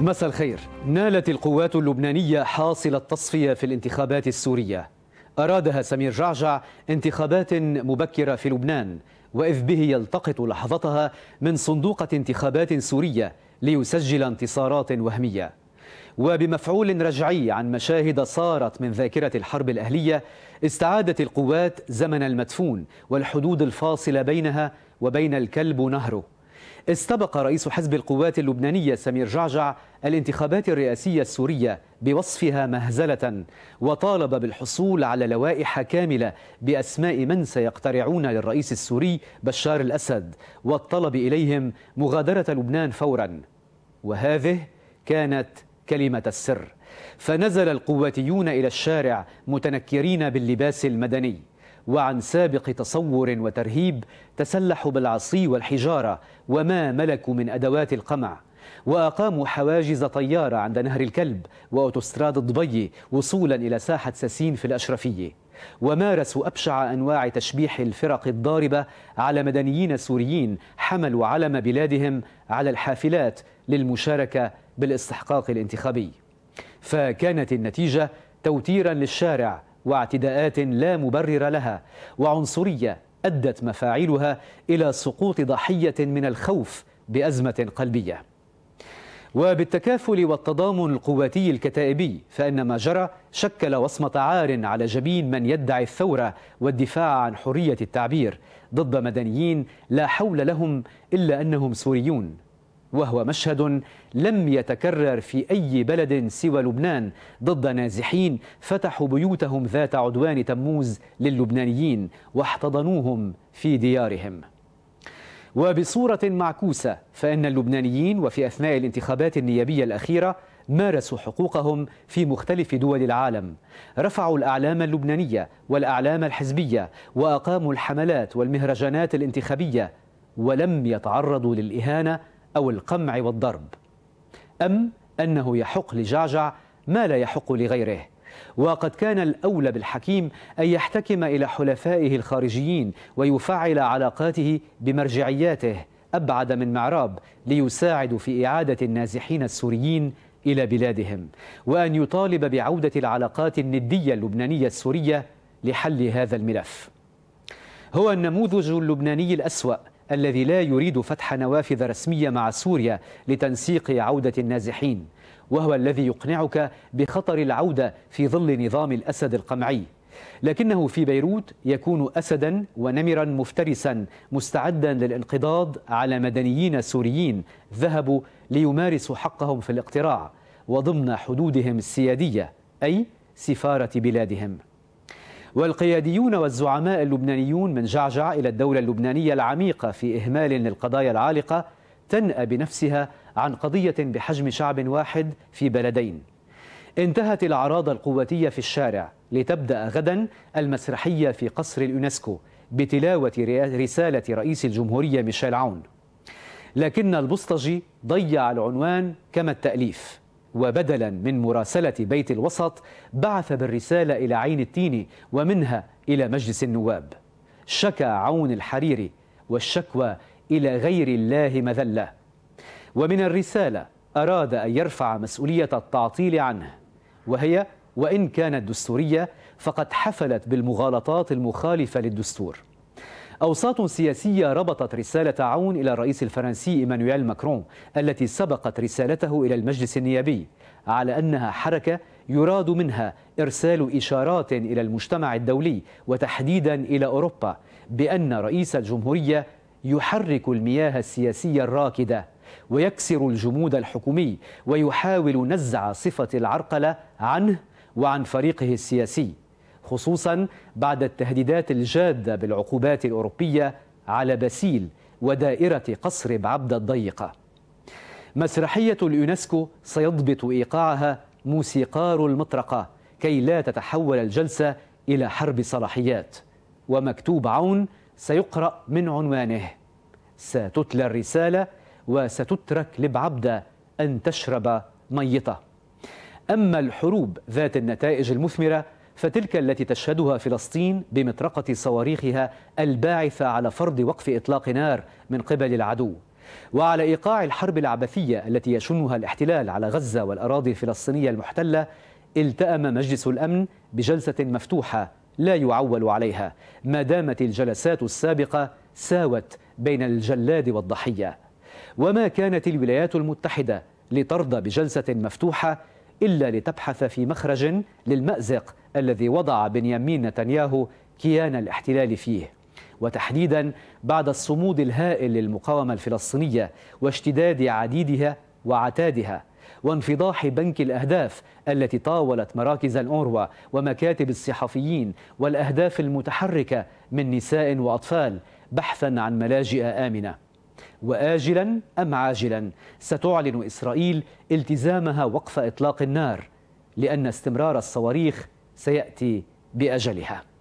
مساء الخير نالت القوات اللبنانية حاصل التصفية في الانتخابات السورية أرادها سمير جعجع انتخابات مبكرة في لبنان وإذ به يلتقط لحظتها من صندوقة انتخابات سورية ليسجل انتصارات وهمية وبمفعول رجعي عن مشاهد صارت من ذاكرة الحرب الأهلية استعادت القوات زمن المدفون والحدود الفاصلة بينها وبين الكلب نهره استبق رئيس حزب القوات اللبنانية سمير جعجع الانتخابات الرئاسية السورية بوصفها مهزلة وطالب بالحصول على لوائح كاملة بأسماء من سيقترعون للرئيس السوري بشار الأسد والطلب إليهم مغادرة لبنان فورا وهذه كانت كلمة السر فنزل القواتيون إلى الشارع متنكرين باللباس المدني وعن سابق تصور وترهيب تسلحوا بالعصي والحجارة وما ملكوا من أدوات القمع وأقاموا حواجز طيارة عند نهر الكلب وأوتوستراد الضبي وصولا إلى ساحة ساسين في الأشرفية ومارسوا أبشع أنواع تشبيح الفرق الضاربة على مدنيين سوريين حملوا علم بلادهم على الحافلات للمشاركة بالاستحقاق الانتخابي فكانت النتيجة توتيرا للشارع واعتداءات لا مبرر لها وعنصريه ادت مفاعلها الى سقوط ضحيه من الخوف بازمه قلبيه وبالتكافل والتضامن القواتي الكتائبي فإن ما جرى شكل وصمة عار على جبين من يدعي الثورة والدفاع عن حرية التعبير ضد مدنيين لا حول لهم إلا أنهم سوريون وهو مشهد لم يتكرر في أي بلد سوى لبنان ضد نازحين فتحوا بيوتهم ذات عدوان تموز للبنانيين واحتضنوهم في ديارهم وبصورة معكوسة فإن اللبنانيين وفي أثناء الانتخابات النيابية الأخيرة مارسوا حقوقهم في مختلف دول العالم رفعوا الأعلام اللبنانية والأعلام الحزبية وأقاموا الحملات والمهرجانات الانتخابية ولم يتعرضوا للإهانة أو القمع والضرب أم أنه يحق لجعجع ما لا يحق لغيره وقد كان الأولى بالحكيم أن يحتكم إلى حلفائه الخارجيين ويفعل علاقاته بمرجعياته أبعد من معراب ليساعد في إعادة النازحين السوريين إلى بلادهم وأن يطالب بعودة العلاقات الندية اللبنانية السورية لحل هذا الملف هو النموذج اللبناني الأسوأ الذي لا يريد فتح نوافذ رسمية مع سوريا لتنسيق عودة النازحين وهو الذي يقنعك بخطر العودة في ظل نظام الأسد القمعي لكنه في بيروت يكون أسدا ونمرا مفترسا مستعدا للانقضاض على مدنيين سوريين ذهبوا ليمارسوا حقهم في الاقتراع وضمن حدودهم السيادية أي سفارة بلادهم والقياديون والزعماء اللبنانيون من جعجع إلى الدولة اللبنانية العميقة في إهمال للقضايا العالقة تنأى بنفسها عن قضية بحجم شعب واحد في بلدين انتهت العراضة القواتية في الشارع لتبدأ غدا المسرحية في قصر اليونسكو بتلاوة رسالة رئيس الجمهورية ميشيل عون لكن البسطجي ضيع العنوان كما التأليف وبدلا من مراسلة بيت الوسط بعث بالرسالة إلى عين التين ومنها إلى مجلس النواب شكى عون الحريري والشكوى إلى غير الله مذلة ومن الرسالة أراد أن يرفع مسؤولية التعطيل عنه وهي وإن كانت دستورية فقد حفلت بالمغالطات المخالفة للدستور أوساط سياسية ربطت رسالة عون إلى الرئيس الفرنسي إيمانويل ماكرون التي سبقت رسالته إلى المجلس النيابي على أنها حركة يراد منها إرسال إشارات إلى المجتمع الدولي وتحديدا إلى أوروبا بأن رئيس الجمهورية يحرك المياه السياسية الراكدة ويكسر الجمود الحكومي ويحاول نزع صفة العرقلة عنه وعن فريقه السياسي خصوصا بعد التهديدات الجادة بالعقوبات الأوروبية على باسيل ودائرة قصر بعبد الضيقة مسرحية اليونسكو سيضبط إيقاعها موسيقار المطرقة كي لا تتحول الجلسة إلى حرب صلاحيات ومكتوب عون سيقرأ من عنوانه ستتلى الرسالة وستترك لبعبدة أن تشرب ميته أما الحروب ذات النتائج المثمرة فتلك التي تشهدها فلسطين بمطرقة صواريخها الباعثة على فرض وقف إطلاق نار من قبل العدو وعلى إيقاع الحرب العبثية التي يشنها الاحتلال على غزة والأراضي الفلسطينية المحتلة التأم مجلس الأمن بجلسة مفتوحة لا يعول عليها ما دامت الجلسات السابقة ساوت بين الجلاد والضحية وما كانت الولايات المتحدة لترضى بجلسة مفتوحة إلا لتبحث في مخرج للمأزق الذي وضع بنيامين نتنياهو كيان الاحتلال فيه وتحديدا بعد الصمود الهائل للمقاومة الفلسطينية واشتداد عديدها وعتادها وانفضاح بنك الأهداف التي طاولت مراكز الأوروا ومكاتب الصحفيين والأهداف المتحركة من نساء وأطفال بحثا عن ملاجئ آمنة واجلا ام عاجلا ستعلن اسرائيل التزامها وقف اطلاق النار لان استمرار الصواريخ سياتي باجلها